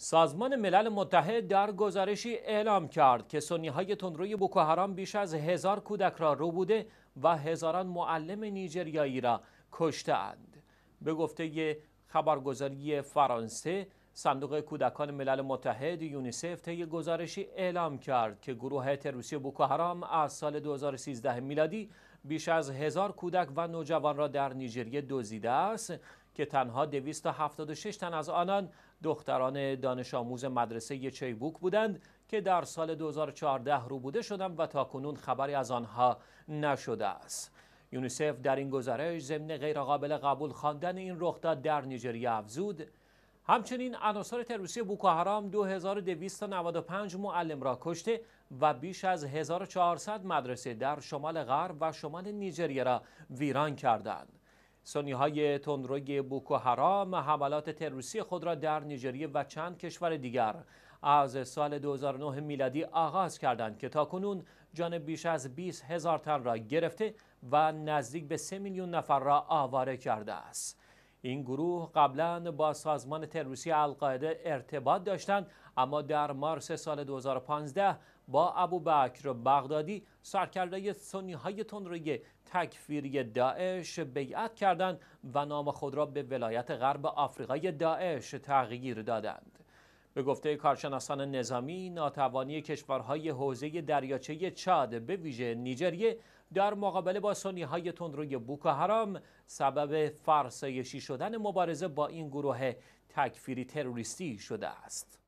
سازمان ملل متحد در گزارشی اعلام کرد که سنی های تندروی بوکو بیش از هزار کودک را بوده و هزاران معلم نیجریایی را کشتند. به گفته خبرگزاری فرانسه صندوق کودکان ملل متحد یونیسف طی گزارشی اعلام کرد که گروه تروریستی بوکوهرام از سال 2013 میلادی بیش از هزار کودک و نوجوان را در نیجریه دزدیده است که تنها 276 تن از آنان دختران دانش آموز مدرسه چیبوک بودند که در سال 2014 روبوده شدند و تاکنون خبری از آنها نشده است. یونیسف در این گزارش ضمن غیرقابل قبول خواندن این رخداد در نیجریه افزود همچنین عناصر تروریستی بوکو حرام 2295 معلم را کشته و بیش از 1400 مدرسه در شمال غرب و شمال نیجریه را ویران کردند. سنی های تندروی بوکوهرام حملات تروریستی خود را در نیجریه و چند کشور دیگر از سال 2009 میلادی آغاز کردند که تاکنون جان بیش از 20 هزار تن را گرفته و نزدیک به 3 میلیون نفر را آواره کرده است. این گروه قبلا با سازمان تروریستی القاعده ارتباط داشتند اما در مارس سال 2015 با ابو بکر بغدادی سرکرده سنی های تندروی تکفیری داعش بیعت کردند و نام خود را به ولایت غرب آفریقای داعش تغییر دادند. به گفته کارشناسان نظامی ناتوانی کشورهای حوزه دریاچه چاد به ویژه نیجریه در مقابله با سنی های تندروی بوکو حرام سبب فرسایشی شدن مبارزه با این گروه تکفیری تروریستی شده است